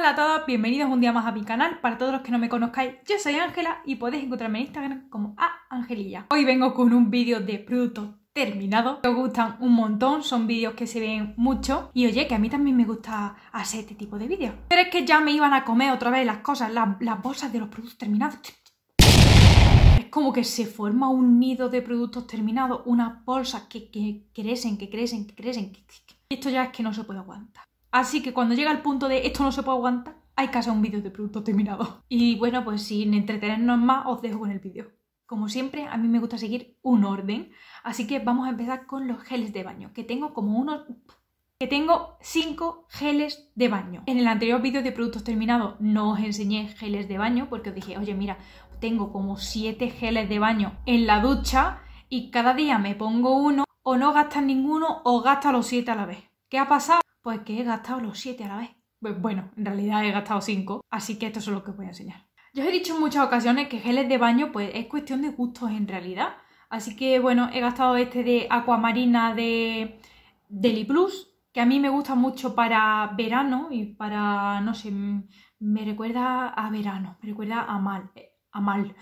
Hola a todos, bienvenidos un día más a mi canal. Para todos los que no me conozcáis, yo soy Ángela y podéis encontrarme en Instagram como a Angelilla. Hoy vengo con un vídeo de productos terminados. Me gustan un montón, son vídeos que se ven mucho. Y oye, que a mí también me gusta hacer este tipo de vídeos. Pero es que ya me iban a comer otra vez las cosas, las, bolsas de los productos terminados Es como que se forma un nido de productos terminados, unas bolsas que, crecen, que crecen, que crecen. esto ya es que no se puede aguantar. Así que cuando llega el punto de esto no se puede aguantar, hay que hacer un vídeo de productos terminados. Y bueno, pues sin entretenernos más, os dejo con el vídeo. Como siempre, a mí me gusta seguir un orden, así que vamos a empezar con los geles de baño, que tengo como unos... que tengo cinco geles de baño. En el anterior vídeo de productos terminados no os enseñé geles de baño porque os dije, oye, mira, tengo como siete geles de baño en la ducha y cada día me pongo uno o no gastas ninguno o gasta los siete a la vez. ¿Qué ha pasado? pues que he gastado los siete a la vez. Pues bueno, en realidad he gastado 5. así que esto es lo que os voy a enseñar. Yo os he dicho en muchas ocasiones que geles de baño pues es cuestión de gustos en realidad. Así que bueno, he gastado este de Aquamarina de Deli Plus, que a mí me gusta mucho para verano y para, no sé, me recuerda a verano, me recuerda a mal, a mal.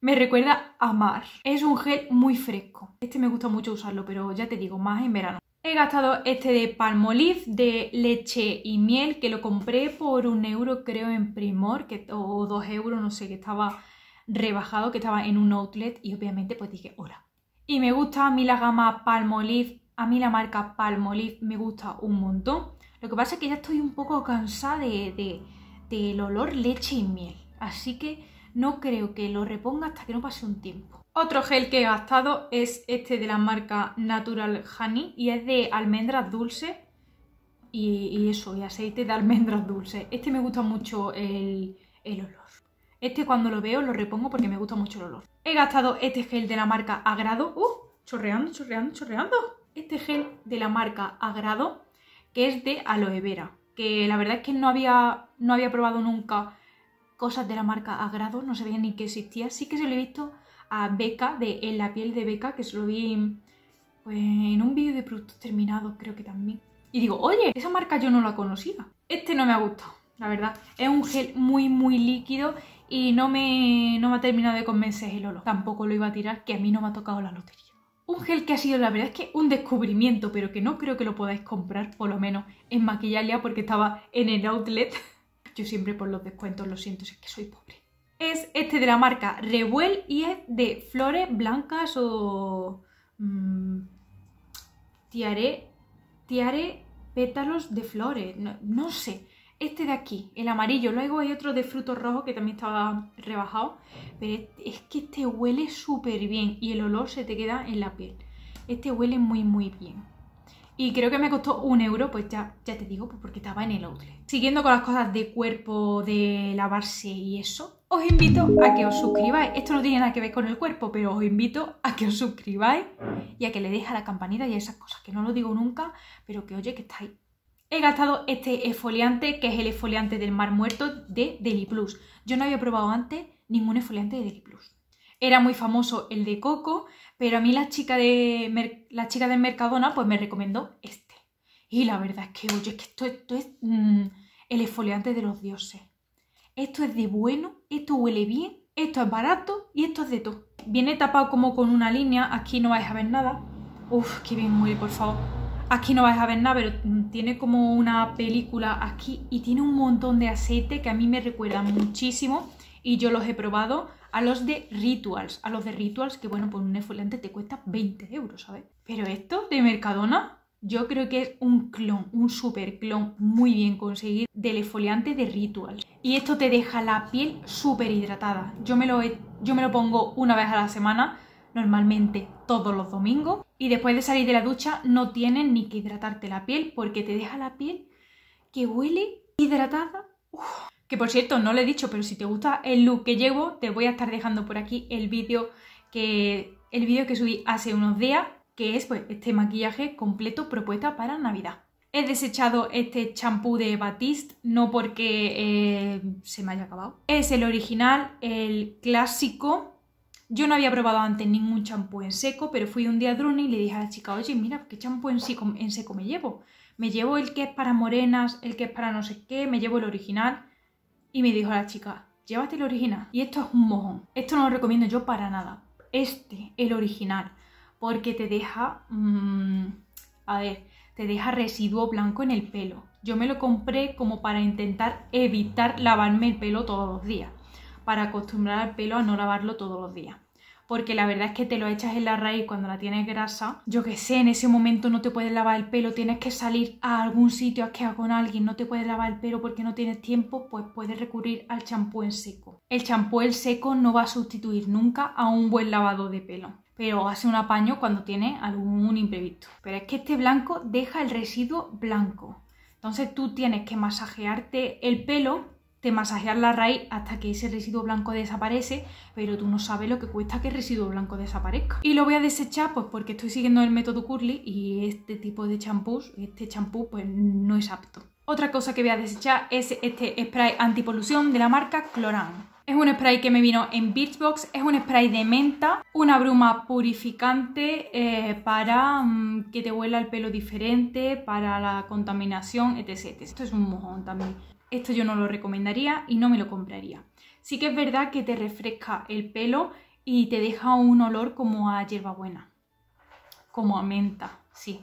Me recuerda a mar. Es un gel muy fresco. Este me gusta mucho usarlo, pero ya te digo, más en verano. He gastado este de Palmolive de leche y miel que lo compré por un euro creo en Primor que, o dos euros, no sé, que estaba rebajado, que estaba en un outlet y obviamente pues dije hola. Y me gusta a mí la gama Palmolive, a mí la marca Palmolive me gusta un montón. Lo que pasa es que ya estoy un poco cansada de, del olor leche y miel, así que no creo que lo reponga hasta que no pase un tiempo. Otro gel que he gastado es este de la marca Natural Honey y es de almendras dulces y, eso, y aceite de almendras dulces. Este me gusta mucho el, olor. Este cuando lo veo lo repongo porque me gusta mucho el olor. He gastado este gel de la marca Agrado. ¡Uh! Chorreando, chorreando, chorreando. Este gel de la marca Agrado que es de aloe vera. Que la verdad es que no había, no había probado nunca cosas de la marca Agrado. No sabía ni que existía. Sí que se lo he visto a Beca de En la piel de Beca, que se lo vi pues, en un vídeo de productos terminados, creo que también. Y digo, oye, esa marca yo no la conocía. Este no me ha gustado, la verdad. Es un gel muy, muy líquido y no me, ha terminado de convencer el olor. Tampoco lo iba a tirar, que a mí no me ha tocado la lotería. Un gel que ha sido, la verdad es que un descubrimiento, pero que no creo que lo podáis comprar, por lo menos en Maquillalia, porque estaba en el outlet. Yo siempre por los descuentos, lo siento, es que soy pobre es este de la marca Revuel y es de flores blancas o... Mmm, tiare, pétalos de flores, no, sé. Este de aquí, el amarillo. Luego hay otro de frutos rojos que también estaba rebajado. Pero es que este huele súper bien y el olor se te queda en la piel. Este huele muy, muy bien. Y creo que me costó un euro, pues ya, ya te digo, pues porque estaba en el outlet. Siguiendo con las cosas de cuerpo, de lavarse y eso, os invito a que os suscribáis. Esto no tiene nada que ver con el cuerpo, pero os invito a que os suscribáis y a que le deis a la campanita y a esas cosas que no lo digo nunca, pero que oye que estáis. He gastado este esfoliante, que es el esfoliante del Mar Muerto de Deli Plus. Yo no había probado antes ningún esfoliante de Deli Plus. Era muy famoso el de Coco, pero a mí la chica, de la chica del Mercadona pues me recomendó este. Y la verdad es que, oye, que esto, es mm, el esfoliante de los dioses esto es de bueno, esto huele bien, esto es barato y esto es de todo. Viene tapado como con una línea, aquí no vais a ver nada. Uf, qué bien huele, por favor. Aquí no vais a ver nada, pero tiene como una película aquí y tiene un montón de aceite que a mí me recuerda muchísimo y yo los he probado a los de Rituals. A los de Rituals, que bueno, por un exfoliante te cuesta 20 euros, ¿sabes? Pero esto de Mercadona, yo creo que es un clon, un super clon muy bien conseguido del exfoliante de Ritual. Y esto te deja la piel súper hidratada. Yo me, lo yo me lo pongo una vez a la semana, normalmente todos los domingos. Y después de salir de la ducha no tienes ni que hidratarte la piel porque te deja la piel que huele hidratada. Que por cierto, no lo he dicho, pero si te gusta el look que llevo, te voy a estar dejando por aquí el vídeo que, el vídeo que subí hace unos días que es pues, este maquillaje completo propuesta para Navidad. He desechado este champú de Batiste, no porque eh, se me haya acabado. Es el original, el clásico. Yo no había probado antes ningún champú en seco, pero fui un día a Drone y le dije a la chica, oye, mira, ¿qué champú en seco, en seco me llevo? Me llevo el que es para morenas, el que es para no sé qué, me llevo el original. Y me dijo la chica, llévate el original. Y esto es un mojón. Esto no lo recomiendo yo para nada. Este, el original porque te deja, mm, a ver, te deja residuo blanco en el pelo. Yo me lo compré como para intentar evitar lavarme el pelo todos los días, para acostumbrar al pelo a no lavarlo todos los días. Porque la verdad es que te lo echas en la raíz cuando la tienes grasa. Yo que sé, en ese momento no te puedes lavar el pelo, tienes que salir a algún sitio a quedar con alguien, no te puedes lavar el pelo porque no tienes tiempo, pues puedes recurrir al champú en seco. El champú en seco no va a sustituir nunca a un buen lavado de pelo pero hace un apaño cuando tiene algún imprevisto. Pero es que este blanco deja el residuo blanco. Entonces tú tienes que masajearte el pelo, te masajear la raíz hasta que ese residuo blanco desaparece, pero tú no sabes lo que cuesta que el residuo blanco desaparezca. Y lo voy a desechar pues porque estoy siguiendo el método Curly y este tipo de champús, este champú pues no es apto. Otra cosa que voy a desechar es este spray antipolución de la marca Cloran. Es un spray que me vino en Beachbox, es un spray de menta, una bruma purificante eh, para mm, que te huela el pelo diferente, para la contaminación, etc. Esto es un mojón también. Esto yo no lo recomendaría y no me lo compraría. Sí que es verdad que te refresca el pelo y te deja un olor como a hierbabuena, como a menta, sí.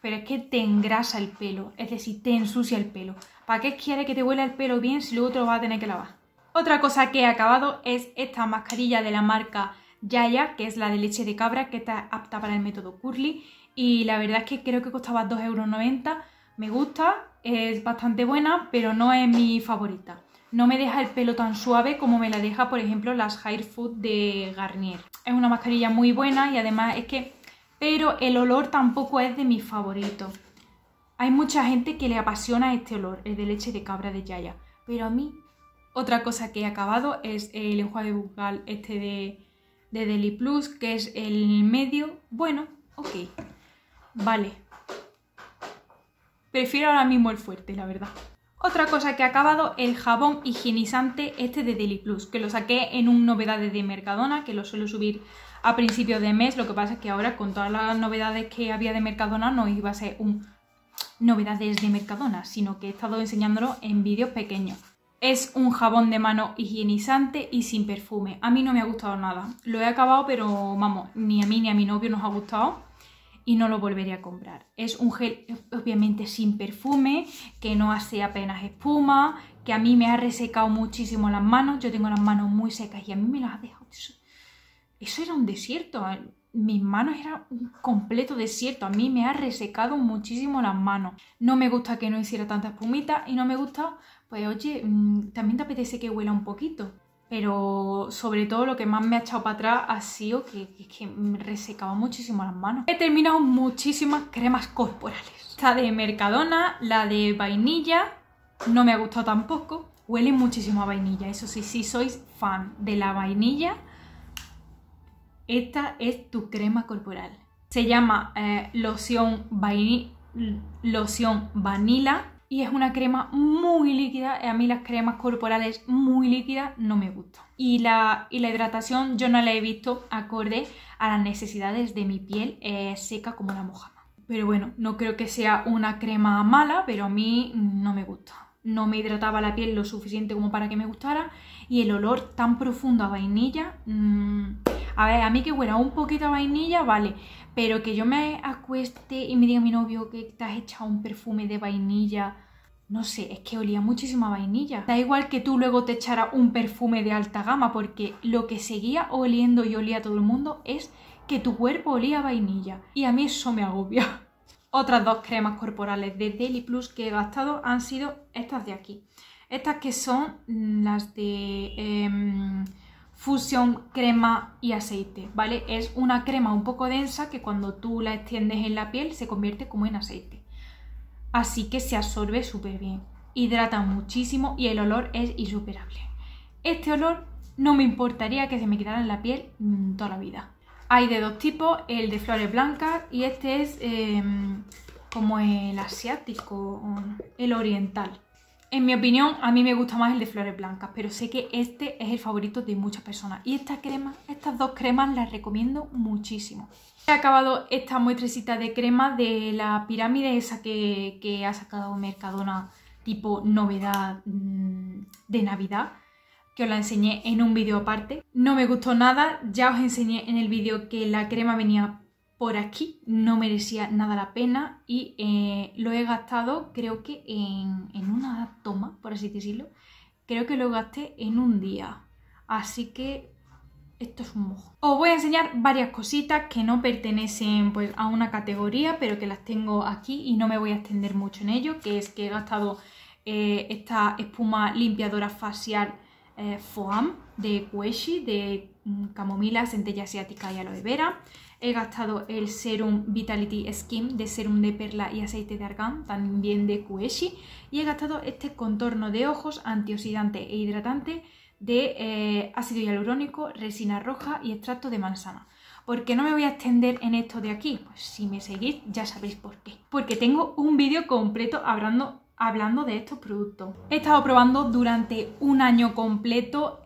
Pero es que te engrasa el pelo, es decir, te ensucia el pelo. ¿Para qué quiere que te huela el pelo bien si luego te lo vas a tener que lavar? Otra cosa que he acabado es esta mascarilla de la marca Yaya, que es la de leche de cabra, que está apta para el método Curly. Y la verdad es que creo que costaba 2,90€. Me gusta, es bastante buena, pero no es mi favorita. No me deja el pelo tan suave como me la deja, por ejemplo, las Hair Food de Garnier. Es una mascarilla muy buena y además es que... Pero el olor tampoco es de mi favorito. Hay mucha gente que le apasiona este olor, el de leche de cabra de Yaya. Pero a mí otra cosa que he acabado es el enjuague bucal este de, de Deli Plus, que es el medio. Bueno, ok. Vale. Prefiero ahora mismo el fuerte, la verdad. Otra cosa que he acabado, el jabón higienizante este de Deli Plus, que lo saqué en un novedades de Mercadona, que lo suelo subir a principios de mes. Lo que pasa es que ahora con todas las novedades que había de Mercadona no iba a ser un novedades de Mercadona, sino que he estado enseñándolo en vídeos pequeños. Es un jabón de mano higienizante y sin perfume. A mí no me ha gustado nada. Lo he acabado, pero vamos, ni a mí ni a mi novio nos ha gustado y no lo volveré a comprar. Es un gel obviamente sin perfume, que no hace apenas espuma, que a mí me ha resecado muchísimo las manos. Yo tengo las manos muy secas y a mí me las ha dejado... Eso, eso era un desierto. Eh mis manos eran un completo desierto. A mí me ha resecado muchísimo las manos. No me gusta que no hiciera tanta espumita y no me gusta, pues oye, mm, también te apetece que huela un poquito. Pero sobre todo lo que más me ha echado para atrás ha sido que, me resecaba muchísimo las manos. He terminado muchísimas cremas corporales. Esta de Mercadona, la de vainilla, no me ha gustado tampoco. Huele muchísimo a vainilla, eso sí, sí sois fan de la vainilla esta es tu crema corporal. Se llama eh, loción, vainilla, vanilla y es una crema muy líquida. A mí las cremas corporales muy líquidas no me gustan. Y la, la hidratación yo no la he visto acorde a las necesidades de mi piel seca como la mojama. Pero bueno, no creo que sea una crema mala, pero a mí no me gusta. No me hidrataba la piel lo suficiente como para que me gustara. Y el olor tan profundo a vainilla... Mm, a ver, a mí que huela un poquito a vainilla, vale. Pero que yo me acueste y me diga mi novio que te has echado un perfume de vainilla. No sé, es que olía muchísima vainilla. Da igual que tú luego te echara un perfume de alta gama, porque lo que seguía oliendo y olía a todo el mundo es que tu cuerpo olía vainilla. Y a mí eso me agobia. Otras dos cremas corporales de Deli Plus que he gastado han sido estas de aquí. Estas que son mm, las de... Em, fusión crema y aceite, ¿vale? Es una crema un poco densa que cuando tú la extiendes en la piel se convierte como en aceite. Así que se absorbe súper bien, hidrata muchísimo y el olor es insuperable. Este olor no me importaría que se me quedara en la piel mm, toda la vida. Hay de dos tipos, el de flores blancas y este es em, como el asiático, el oriental. En mi opinión, a mí me gusta más el de flores blancas, pero sé que este es el favorito de muchas personas. Y esta crema, estas dos cremas las recomiendo muchísimo. He acabado esta muestrecita de crema de la pirámide esa que, que ha sacado Mercadona tipo novedad mm, de Navidad que os la enseñé en un vídeo aparte. No me gustó nada, ya os enseñé en el vídeo que la crema venía por aquí, no merecía nada la pena y eh, lo he gastado creo que en, una toma, por así decirlo, creo que lo gasté en un día, así que esto es un mojo. Os voy a enseñar varias cositas que no pertenecen pues a una categoría, pero que las tengo aquí y no me voy a extender mucho en ello, que es que he gastado eh, esta espuma limpiadora facial eh, FOAM de Kueshi, de mm, camomila, centella asiática y aloe vera. He gastado el Serum Vitality Skin de Serum de Perla y Aceite de Argan, también de Kueshi. Y he gastado este contorno de ojos antioxidante e hidratante de eh, ácido hialurónico, resina roja y extracto de manzana. ¿Por qué no me voy a extender en esto de aquí? Pues si me seguís ya sabéis por qué. Porque tengo un vídeo completo hablando, hablando de estos productos. He estado probando durante un año completo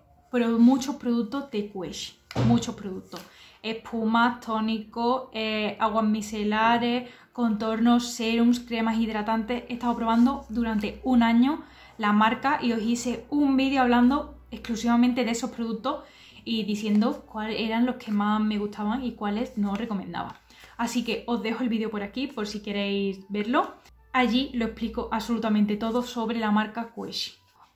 muchos productos de Kueshi. Muchos productos espumas, tónicos, eh, aguas micelares, contornos, serums, cremas hidratantes. He estado probando durante un año la marca y os hice un vídeo hablando exclusivamente de esos productos y diciendo cuáles eran los que más me gustaban y cuáles no recomendaba. Así que os dejo el vídeo por aquí por si queréis verlo. Allí lo explico absolutamente todo sobre la marca Kueshi.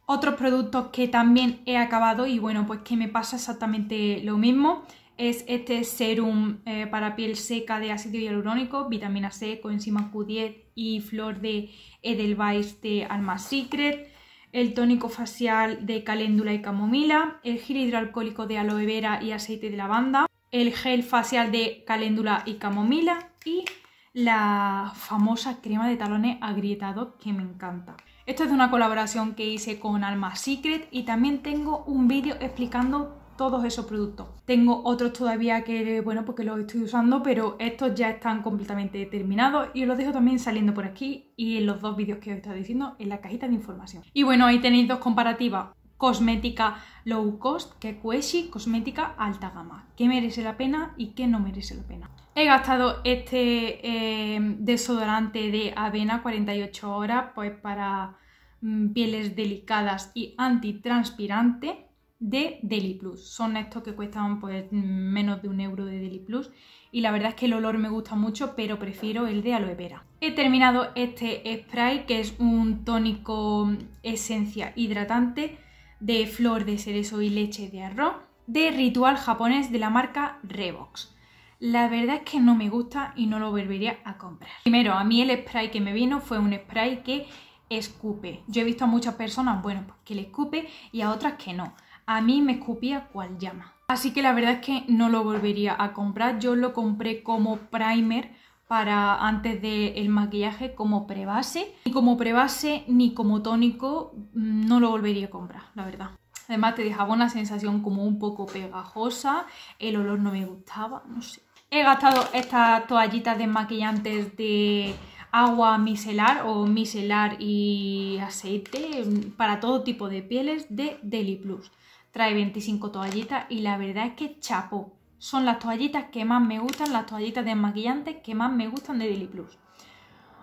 Otros productos que también he acabado y bueno, pues que me pasa exactamente lo mismo es este serum eh, para piel seca de ácido hialurónico, vitamina C, coenzima Q10 y flor de Edelweiss de Alma Secret, el tónico facial de caléndula y camomila, el gel hidroalcohólico de aloe vera y aceite de lavanda, el gel facial de caléndula y camomila y la famosa crema de talones agrietados que me encanta. Esto es de una colaboración que hice con Alma Secret y también tengo un vídeo explicando todos esos productos. Tengo otros todavía que, bueno, porque pues los estoy usando, pero estos ya están completamente terminados y os los dejo también saliendo por aquí y en los dos vídeos que os he diciendo en la cajita de información. Y bueno, ahí tenéis dos comparativas cosmética low cost que cosmética alta gama. ¿Qué merece la pena y qué no merece la pena? He gastado este em, desodorante de avena 48 horas pues para mm, pieles delicadas y antitranspirante de Deli Plus. Son estos que cuestan pues, menos de un euro de Deli Plus y la verdad es que el olor me gusta mucho, pero prefiero el de aloe vera. He terminado este spray que es un tónico esencia hidratante de flor de cerezo y leche de arroz de ritual japonés de la marca Revox. La verdad es que no me gusta y no lo volvería a comprar. Primero, a mí el spray que me vino fue un spray que escupe. Yo he visto a muchas personas, bueno, pues, que le escupe y a otras que no a mí me escupía cual llama. Así que la verdad es que no lo volvería a comprar. Yo lo compré como primer para antes del maquillaje como prebase. Ni como prebase ni como tónico mm, no lo volvería a comprar, la verdad. Además te dejaba una sensación como un poco pegajosa, el olor no me gustaba, no sé. He gastado estas toallitas desmaquillantes de agua micelar o micelar y aceite mm, para todo tipo de pieles de Deli Plus trae 25 toallitas y la verdad es que chapo. Son las toallitas que más me gustan, las toallitas desmaquillantes que más me gustan de Deli Plus.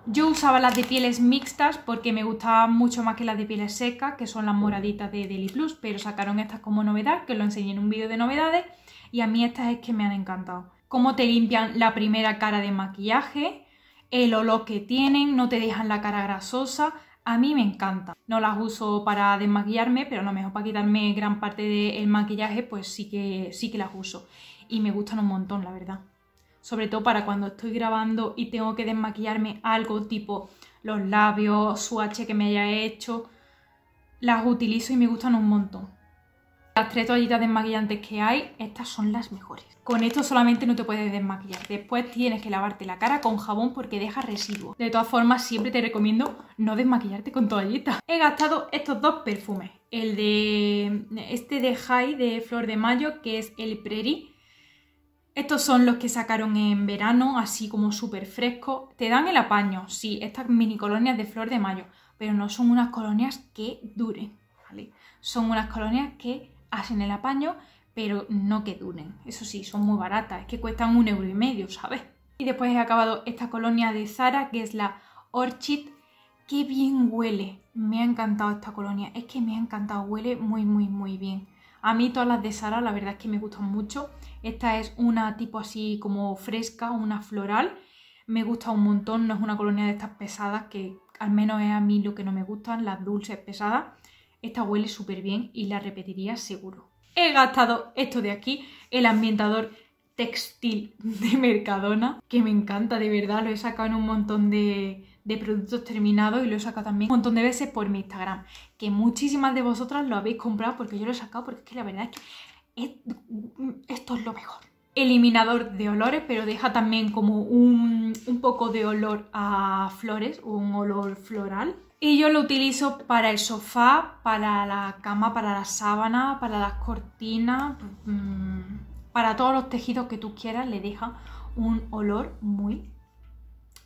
Yo usaba las de pieles mixtas porque me gustaban mucho más que las de pieles secas, que son las moraditas de Deli Plus, pero sacaron estas como novedad, que os lo enseñé en un vídeo de novedades, y a mí estas es que me han encantado. Cómo te limpian la primera cara de maquillaje, el olor que tienen, no te dejan la cara grasosa, a mí me encanta. No las uso para desmaquillarme, pero a lo mejor para quitarme gran parte del maquillaje, pues sí que, sí que las uso. Y me gustan un montón, la verdad. Sobre todo para cuando estoy grabando y tengo que desmaquillarme algo tipo los labios, swatch que me haya hecho. Las utilizo y me gustan un montón. Las tres toallitas desmaquillantes que hay, estas son las mejores. Con esto solamente no te puedes desmaquillar. Después tienes que lavarte la cara con jabón porque deja residuos. De todas formas, siempre te recomiendo no desmaquillarte con toallitas. He gastado estos dos perfumes. El de... este de High de Flor de Mayo, que es el Prairie. Estos son los que sacaron en verano, así como súper fresco. Te dan el apaño, sí, estas mini colonias de flor de mayo, pero no son unas colonias que duren, ¿vale? Son unas colonias que hacen el apaño, pero no que duren. Eso sí, son muy baratas, es que cuestan un euro y medio, ¿sabes? Y después he acabado esta colonia de Sara que es la Orchid. ¡Qué bien huele! Me ha encantado esta colonia, es que me ha encantado, huele muy, muy, muy bien. A mí todas las de Sara la verdad es que me gustan mucho. Esta es una tipo así como fresca, una floral. Me gusta un montón, no es una colonia de estas pesadas que al menos es a mí lo que no me gustan, las dulces pesadas. Esta huele súper bien y la repetiría seguro. He gastado esto de aquí, el ambientador textil de Mercadona, que me encanta de verdad, lo he sacado en un montón de, productos terminados y lo he sacado también un montón de veces por mi Instagram, que muchísimas de vosotras lo habéis comprado porque yo lo he sacado porque es que la verdad es que mm, esto es lo mejor. Eliminador de olores, pero deja también como un, un poco de olor a flores, un olor floral y yo lo utilizo para el sofá, para la cama, para la sábana, para las cortinas, mm, para todos los tejidos que tú quieras. Le deja un olor muy,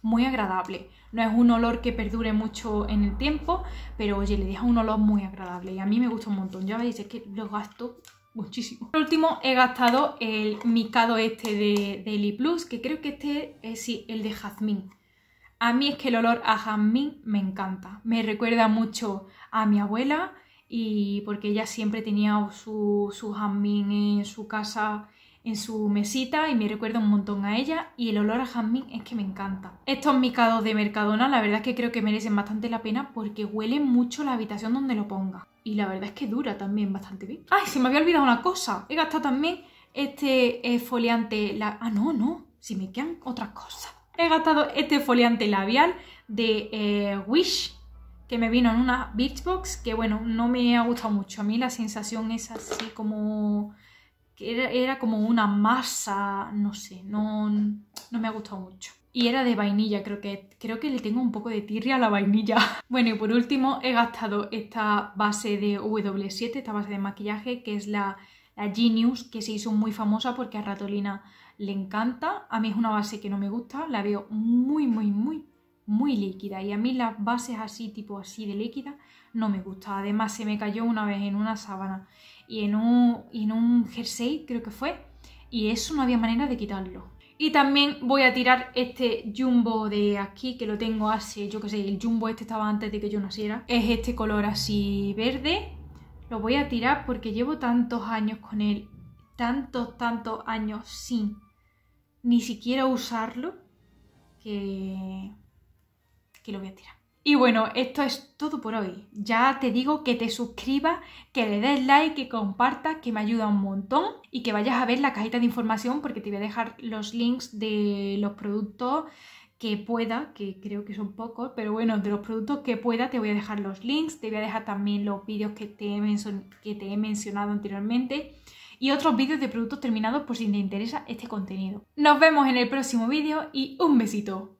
muy agradable. No es un olor que perdure mucho en el tiempo, pero oye, le deja un olor muy agradable. Y a mí me gusta un montón. Ya veis, es que lo gasto muchísimo. Por último, he gastado el micado este de, de Plus, que creo que este es sí, el de jazmín a mí es que el olor a jazmín me encanta. Me recuerda mucho a mi abuela y porque ella siempre tenía su, su jazmín en su casa, en su mesita y me recuerda un montón a ella y el olor a jazmín es que me encanta. Estos micados de Mercadona la verdad es que creo que merecen bastante la pena porque huele mucho la habitación donde lo ponga. Y la verdad es que dura también bastante bien. ¡Ay! Se me había olvidado una cosa. He gastado también este eh, foliante. La... Ah, no, no. Si me quedan otras cosas he gastado este foliante labial de eh, Wish que me vino en una Beachbox que bueno, no me ha gustado mucho. A mí la sensación es así como... que era, como una masa, no sé, no, no me ha gustado mucho. Y era de vainilla, creo que, creo que le tengo un poco de tirria a la vainilla. Bueno, y por último he gastado esta base de W7, esta base de maquillaje, que es la, la Genius, que se hizo muy famosa porque a Ratolina le encanta. A mí es una base que no me gusta, la veo muy, muy, muy, muy líquida. Y a mí las bases así, tipo así de líquida, no me gusta. Además, se me cayó una vez en una sábana y en un, en un jersey, creo que fue. Y eso no había manera de quitarlo. Y también voy a tirar este jumbo de aquí, que lo tengo así. yo qué sé, el jumbo este estaba antes de que yo naciera. Es este color así verde. Lo voy a tirar porque llevo tantos años con él tantos, tantos años sin ni siquiera usarlo que, que lo voy a tirar. Y bueno, esto es todo por hoy. Ya te digo que te suscribas, que le des like, que compartas, que me ayuda un montón y que vayas a ver la cajita de información porque te voy a dejar los links de los productos que pueda, que creo que son pocos, pero bueno, de los productos que pueda te voy a dejar los links, te voy a dejar también los vídeos que que te he mencionado anteriormente y otros vídeos de productos terminados por si te interesa este contenido. Nos vemos en el próximo vídeo y un besito.